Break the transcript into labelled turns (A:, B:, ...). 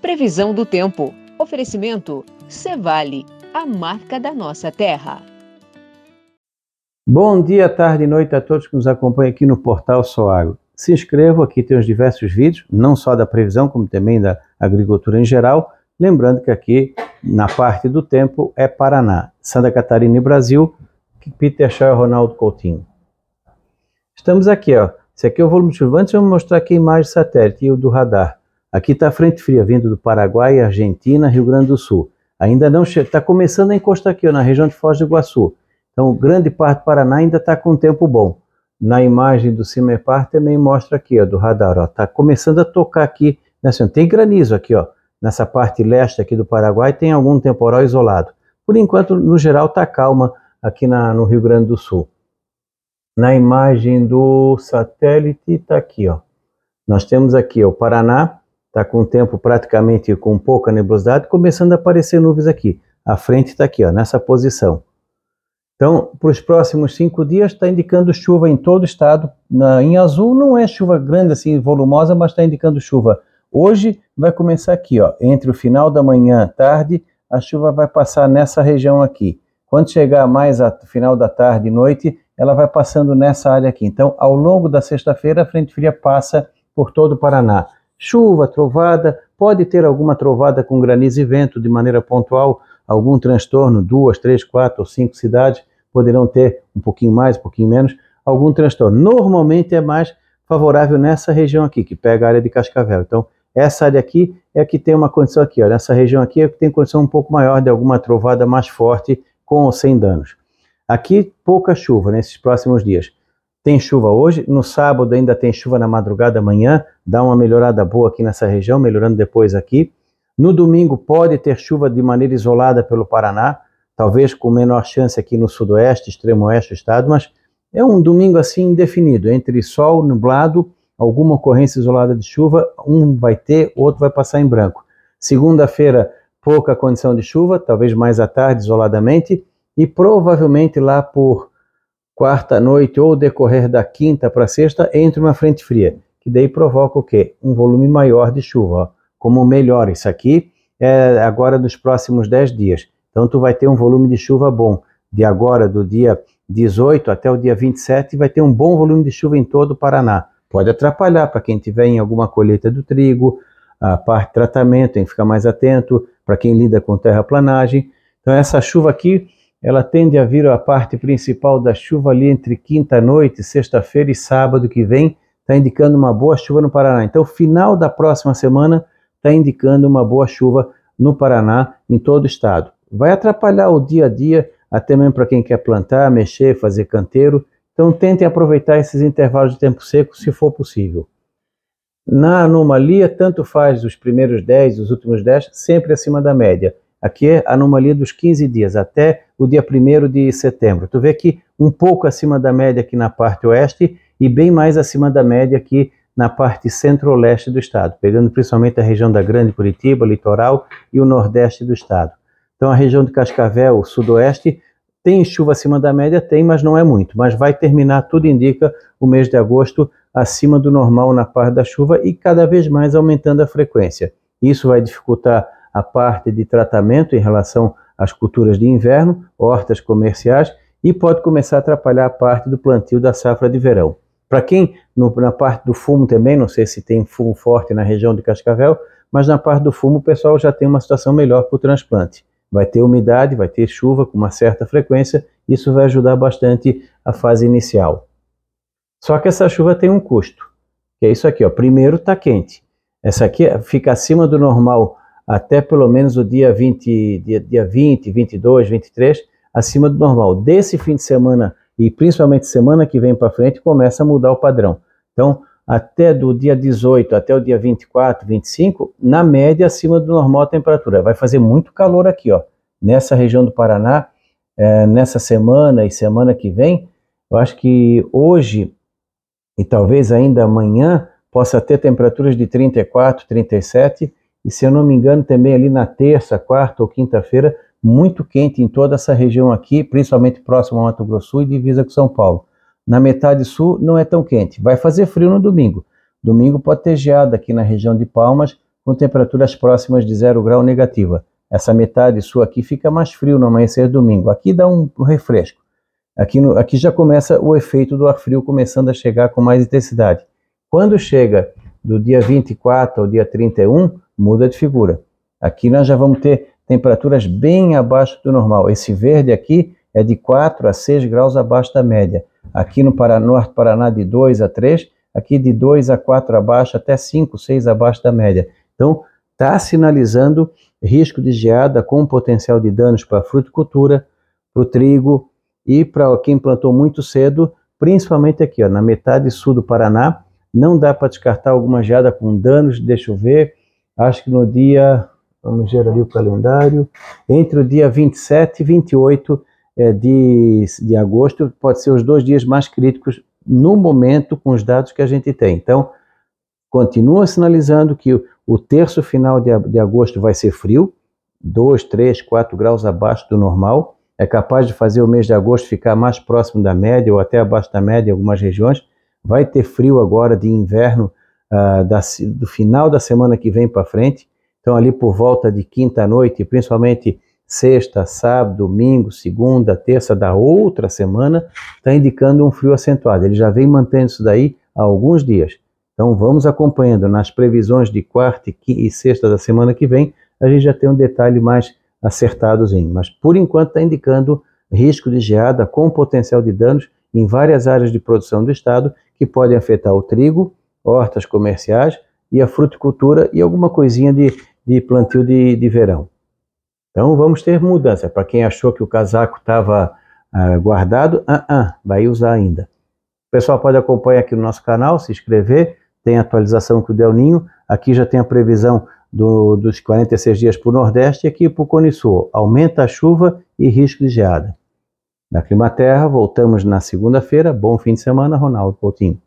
A: Previsão do tempo. Oferecimento Cevale, a marca da nossa terra. Bom dia, tarde e noite a todos que nos acompanham aqui no Portal Soagro. Se inscrevam, aqui tem os diversos vídeos, não só da previsão, como também da agricultura em geral. Lembrando que aqui, na parte do tempo, é Paraná, Santa Catarina e Brasil, Que Peter Shaw e Ronaldo Coutinho. Estamos aqui, ó. Esse aqui é o volume de chuva. Antes eu vou mostrar aqui a imagem satélite e o do radar. Aqui está a frente fria vindo do Paraguai, Argentina, Rio Grande do Sul. Ainda não chega, está começando a encostar aqui, ó, na região de Foz do Iguaçu. Então, grande parte do Paraná ainda está com tempo bom. Na imagem do CIMEPAR também mostra aqui, ó, do radar, está começando a tocar aqui. Nessa, né, assim, tem granizo aqui, ó, nessa parte leste aqui do Paraguai, tem algum temporal isolado. Por enquanto, no geral, está calma aqui na, no Rio Grande do Sul. Na imagem do satélite está aqui, ó. Nós temos aqui ó, o Paraná, Está com o tempo praticamente com pouca nebulosidade, começando a aparecer nuvens aqui. A frente está aqui, ó, nessa posição. Então, para os próximos cinco dias, está indicando chuva em todo o estado. Na, em azul não é chuva grande, assim, volumosa, mas está indicando chuva. Hoje vai começar aqui, ó, entre o final da manhã e tarde, a chuva vai passar nessa região aqui. Quando chegar mais ao final da tarde e noite, ela vai passando nessa área aqui. Então, ao longo da sexta-feira, a frente fria passa por todo o Paraná. Chuva, trovada, pode ter alguma trovada com granizo e vento de maneira pontual, algum transtorno, duas, três, quatro ou cinco cidades poderão ter um pouquinho mais, um pouquinho menos, algum transtorno. Normalmente é mais favorável nessa região aqui, que pega a área de Cascavel. Então, essa área aqui é que tem uma condição aqui, Olha nessa região aqui é que tem condição um pouco maior de alguma trovada mais forte com ou sem danos. Aqui, pouca chuva nesses próximos dias. Tem chuva hoje, no sábado ainda tem chuva na madrugada amanhã, dá uma melhorada boa aqui nessa região, melhorando depois aqui. No domingo pode ter chuva de maneira isolada pelo Paraná, talvez com menor chance aqui no sudoeste, extremo oeste do estado, mas é um domingo assim indefinido, entre sol, nublado, alguma ocorrência isolada de chuva, um vai ter, outro vai passar em branco. Segunda-feira, pouca condição de chuva, talvez mais à tarde, isoladamente, e provavelmente lá por quarta noite ou decorrer da quinta para sexta, entra uma frente fria, que daí provoca o quê? Um volume maior de chuva, ó. como melhor isso aqui, é agora nos próximos 10 dias. Então tu vai ter um volume de chuva bom, de agora do dia 18 até o dia 27, vai ter um bom volume de chuva em todo o Paraná. Pode atrapalhar para quem tiver em alguma colheita do trigo, a parte tratamento, tem que ficar mais atento, para quem lida com terraplanagem. Então essa chuva aqui ela tende a vir a parte principal da chuva ali entre quinta-noite, sexta-feira e sábado que vem, está indicando uma boa chuva no Paraná. Então, final da próxima semana está indicando uma boa chuva no Paraná, em todo o estado. Vai atrapalhar o dia a dia, até mesmo para quem quer plantar, mexer, fazer canteiro. Então, tentem aproveitar esses intervalos de tempo seco, se for possível. Na anomalia, tanto faz os primeiros 10, os últimos 10, sempre acima da média. Aqui é a anomalia dos 15 dias, até o dia 1 de setembro. Tu vê que um pouco acima da média aqui na parte oeste e bem mais acima da média aqui na parte centro oeste do estado, pegando principalmente a região da Grande Curitiba, litoral e o nordeste do estado. Então a região de Cascavel, sudoeste, tem chuva acima da média? Tem, mas não é muito. Mas vai terminar, tudo indica, o mês de agosto acima do normal na parte da chuva e cada vez mais aumentando a frequência. Isso vai dificultar a parte de tratamento em relação às culturas de inverno, hortas comerciais, e pode começar a atrapalhar a parte do plantio da safra de verão. Para quem, no, na parte do fumo também, não sei se tem fumo forte na região de Cascavel, mas na parte do fumo o pessoal já tem uma situação melhor para o transplante. Vai ter umidade, vai ter chuva com uma certa frequência, isso vai ajudar bastante a fase inicial. Só que essa chuva tem um custo, que é isso aqui, ó. primeiro está quente. Essa aqui fica acima do normal até pelo menos o dia 20, dia, dia 20, 22, 23, acima do normal. Desse fim de semana e principalmente semana que vem para frente, começa a mudar o padrão. Então, até do dia 18 até o dia 24, 25, na média acima do normal a temperatura. Vai fazer muito calor aqui, ó. Nessa região do Paraná, é, nessa semana e semana que vem, eu acho que hoje e talvez ainda amanhã possa ter temperaturas de 34, 37 e se eu não me engano também ali na terça, quarta ou quinta-feira, muito quente em toda essa região aqui, principalmente próximo ao Mato Grosso e divisa com São Paulo. Na metade sul não é tão quente, vai fazer frio no domingo. Domingo pode ter geada aqui na região de Palmas, com temperaturas próximas de zero grau negativa. Essa metade sul aqui fica mais frio no amanhecer domingo. Aqui dá um refresco. Aqui, no, aqui já começa o efeito do ar frio começando a chegar com mais intensidade. Quando chega do dia 24 ao dia 31 muda de figura. Aqui nós já vamos ter temperaturas bem abaixo do normal. Esse verde aqui é de 4 a 6 graus abaixo da média. Aqui no Paraná, Norte Paraná de 2 a 3, aqui de 2 a 4 abaixo, até 5, 6 abaixo da média. Então, está sinalizando risco de geada com potencial de danos para a fruticultura, para o trigo e para quem plantou muito cedo, principalmente aqui ó, na metade sul do Paraná, não dá para descartar alguma geada com danos, deixa eu ver. Acho que no dia, vamos ver ali o calendário, entre o dia 27 e 28 é, de, de agosto, pode ser os dois dias mais críticos no momento com os dados que a gente tem. Então, continua sinalizando que o, o terço final de, de agosto vai ser frio, 2, 3, 4 graus abaixo do normal. É capaz de fazer o mês de agosto ficar mais próximo da média ou até abaixo da média em algumas regiões vai ter frio agora de inverno ah, da, do final da semana que vem para frente. Então, ali por volta de quinta-noite, principalmente sexta, sábado, domingo, segunda, terça da outra semana, está indicando um frio acentuado. Ele já vem mantendo isso daí há alguns dias. Então, vamos acompanhando. Nas previsões de quarta e sexta da semana que vem, a gente já tem um detalhe mais acertado. Mas, por enquanto, está indicando risco de geada com potencial de danos em várias áreas de produção do estado que podem afetar o trigo, hortas comerciais e a fruticultura e alguma coisinha de, de plantio de, de verão. Então vamos ter mudança. Para quem achou que o casaco estava ah, guardado, ah, ah, vai usar ainda. O pessoal pode acompanhar aqui no nosso canal, se inscrever, tem atualização com o Del Ninho. Aqui já tem a previsão do, dos 46 dias para o Nordeste e aqui para o Cone Sul. Aumenta a chuva e risco de geada da Terra, Voltamos na segunda-feira. Bom fim de semana, Ronaldo Coutinho.